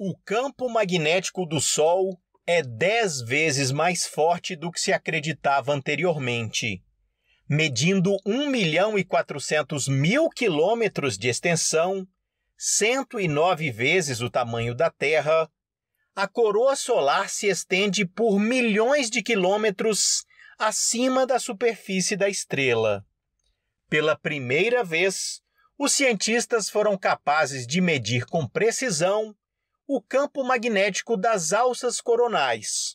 O campo magnético do Sol é dez vezes mais forte do que se acreditava anteriormente. Medindo 1 milhão e 400 mil quilômetros de extensão, 109 vezes o tamanho da Terra, a coroa solar se estende por milhões de quilômetros acima da superfície da estrela. Pela primeira vez, os cientistas foram capazes de medir com precisão o campo magnético das alças coronais,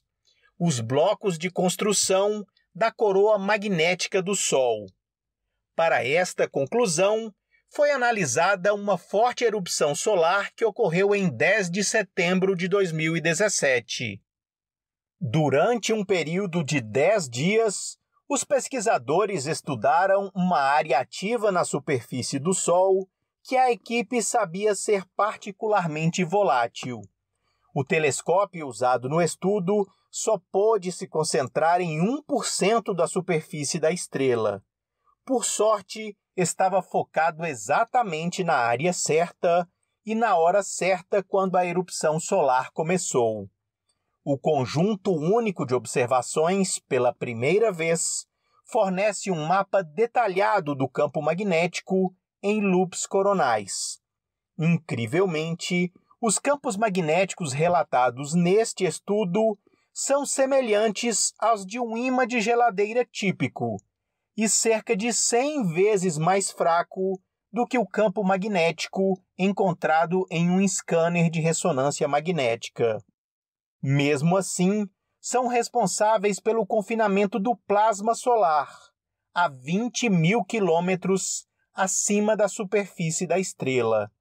os blocos de construção da coroa magnética do Sol. Para esta conclusão, foi analisada uma forte erupção solar que ocorreu em 10 de setembro de 2017. Durante um período de 10 dias, os pesquisadores estudaram uma área ativa na superfície do Sol que a equipe sabia ser particularmente volátil. O telescópio usado no estudo só pôde se concentrar em 1% da superfície da estrela. Por sorte, estava focado exatamente na área certa e na hora certa quando a erupção solar começou. O conjunto único de observações, pela primeira vez, fornece um mapa detalhado do campo magnético em loops coronais. Incrivelmente, os campos magnéticos relatados neste estudo são semelhantes aos de um ímã de geladeira típico e cerca de 100 vezes mais fraco do que o campo magnético encontrado em um scanner de ressonância magnética. Mesmo assim, são responsáveis pelo confinamento do plasma solar a 20 mil quilômetros acima da superfície da estrela.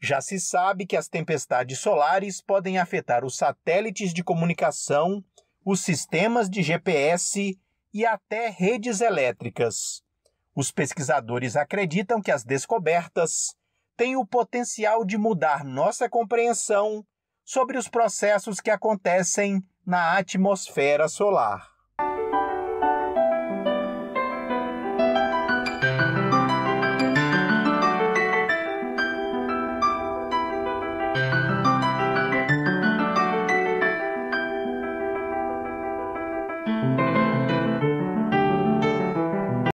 Já se sabe que as tempestades solares podem afetar os satélites de comunicação, os sistemas de GPS e até redes elétricas. Os pesquisadores acreditam que as descobertas têm o potencial de mudar nossa compreensão sobre os processos que acontecem na atmosfera solar.